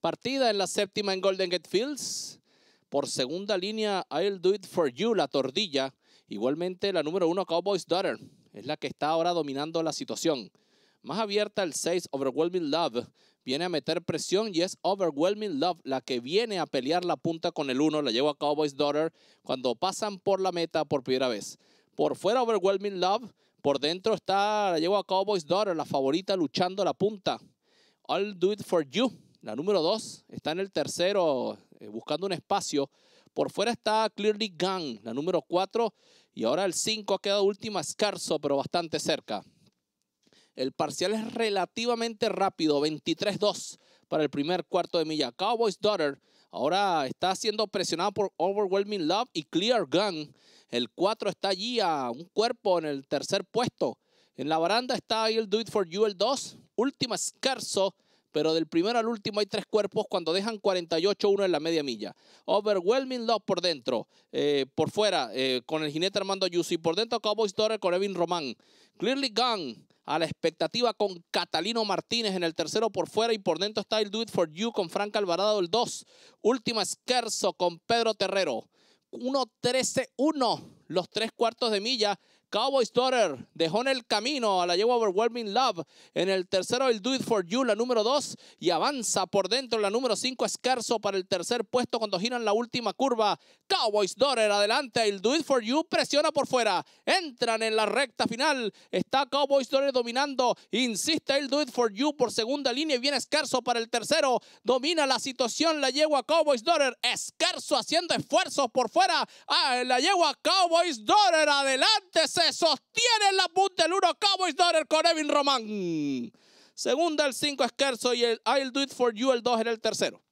Partida en la séptima en Golden Gate Fields. Por segunda línea, I'll Do It For You, la tordilla. Igualmente la número uno, Cowboy's Daughter. Es la que está ahora dominando la situación. Más abierta el 6, Overwhelming Love. Viene a meter presión y es Overwhelming Love la que viene a pelear la punta con el uno, La lleva Cowboy's Daughter cuando pasan por la meta por primera vez. Por fuera, Overwhelming Love. Por dentro está, la lleva Cowboy's Daughter, la favorita luchando la punta. I'll do it for you. La número 2 está en el tercero, eh, buscando un espacio. Por fuera está Clearly Gun, la número 4. Y ahora el 5 ha quedado última, escarso, pero bastante cerca. El parcial es relativamente rápido, 23-2 para el primer cuarto de milla. Cowboys Daughter ahora está siendo presionado por Overwhelming Love y Clear Gun. El 4 está allí a un cuerpo en el tercer puesto. En la baranda está el Do It For You, el 2. Última escarso pero del primero al último hay tres cuerpos cuando dejan 48-1 en la media milla. Overwhelming Love por dentro, eh, por fuera eh, con el jinete Armando Yusi, por dentro Cowboys Dorer con Evin Román. Clearly Gone a la expectativa con Catalino Martínez en el tercero por fuera y por dentro está el Do It For You con Frank Alvarado el 2. Última Scherzo con Pedro Terrero. 1-13-1 los tres cuartos de milla Cowboy's Daughter dejó en el camino a la yegua Overwhelming Love. En el tercero, el Do It For You, la número dos. Y avanza por dentro la número 5, Escarzo, para el tercer puesto cuando giran la última curva. Cowboy's Daughter adelante. El Do It For You presiona por fuera. Entran en la recta final. Está Cowboy's Daughter dominando. Insiste el Do It For You por segunda línea. Y viene Escarzo para el tercero. Domina la situación la yegua Cowboy's Daughter. Escarzo haciendo esfuerzos por fuera. Ah, la yegua Cowboy's Daughter adelante se sostiene en la punta el 1 Cowboys Daughter con Evin Román. Segunda el 5 Esquerzo y el I'll Do It For You el 2 en el tercero.